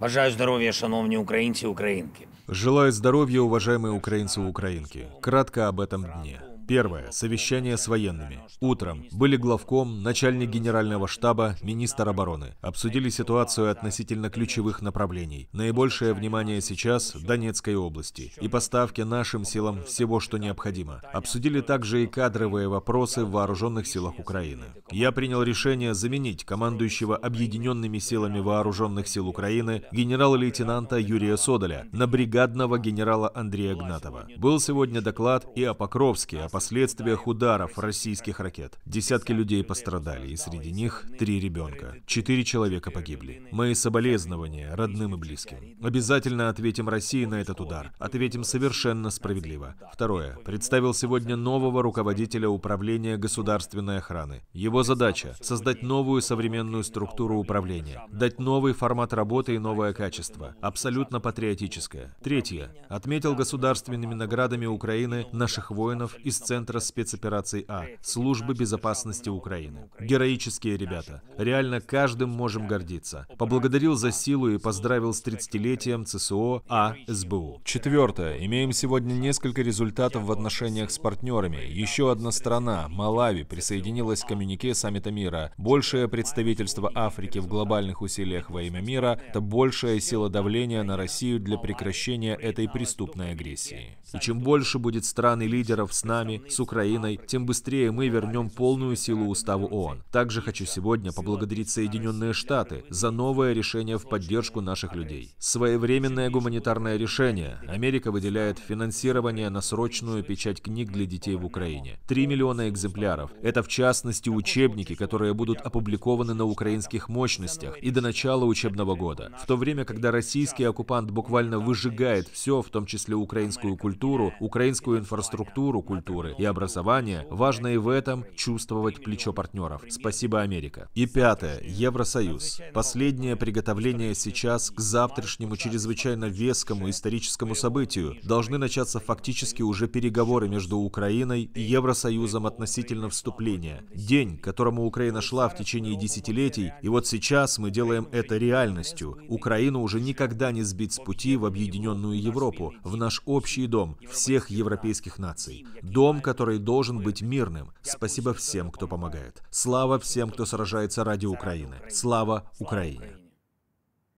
Бажаю здоровья шановні українці и украинки. Желаю здоровья, уважаемые украинцы и украинки. Кратко об этом дне. Первое. Совещание с военными. Утром были главком, начальник генерального штаба, министр обороны. Обсудили ситуацию относительно ключевых направлений. Наибольшее внимание сейчас Донецкой области и поставки нашим силам всего, что необходимо. Обсудили также и кадровые вопросы в вооруженных силах Украины. Я принял решение заменить командующего объединенными силами вооруженных сил Украины генерала-лейтенанта Юрия Содоля на бригадного генерала Андрея Гнатова. Был сегодня доклад и о Покровске, о последствиях ударов российских ракет. Десятки людей пострадали, и среди них три ребенка. Четыре человека погибли. Мои соболезнования родным и близким. Обязательно ответим России на этот удар. Ответим совершенно справедливо. Второе. Представил сегодня нового руководителя управления государственной охраны. Его задача – создать новую современную структуру управления, дать новый формат работы и новое качество, абсолютно патриотическое. Третье. Отметил государственными наградами Украины наших воинов из Центра спецопераций А, Службы безопасности Украины. Героические ребята. Реально каждым можем гордиться. Поблагодарил за силу и поздравил с 30-летием ЦСО А СБУ. Четвертое. Имеем сегодня несколько результатов в отношениях с партнерами. Еще одна страна, Малави, присоединилась к коммюнике Саммита мира. Большее представительство Африки в глобальных усилиях во имя мира – это большая сила давления на Россию для прекращения этой преступной агрессии. И чем больше будет стран и лидеров с нами странами, с Украиной, тем быстрее мы вернем полную силу уставу ООН. Также хочу сегодня поблагодарить Соединенные Штаты за новое решение в поддержку наших людей. Своевременное гуманитарное решение. Америка выделяет финансирование на срочную печать книг для детей в Украине. Три миллиона экземпляров. Это в частности учебники, которые будут опубликованы на украинских мощностях и до начала учебного года. В то время, когда российский оккупант буквально выжигает все, в том числе украинскую культуру, украинскую инфраструктуру культуру культуры и образования, важно и в этом чувствовать плечо партнеров. Спасибо, Америка. И пятое. Евросоюз. Последнее приготовление сейчас к завтрашнему чрезвычайно вескому историческому событию. Должны начаться фактически уже переговоры между Украиной и Евросоюзом относительно вступления. День, к которому Украина шла в течение десятилетий, и вот сейчас мы делаем это реальностью. Украину уже никогда не сбить с пути в объединенную Европу, в наш общий дом всех европейских наций. Дом, дом, который должен быть мирным. Спасибо всем, кто помогает. Слава всем, кто сражается ради Украины. Слава Украине!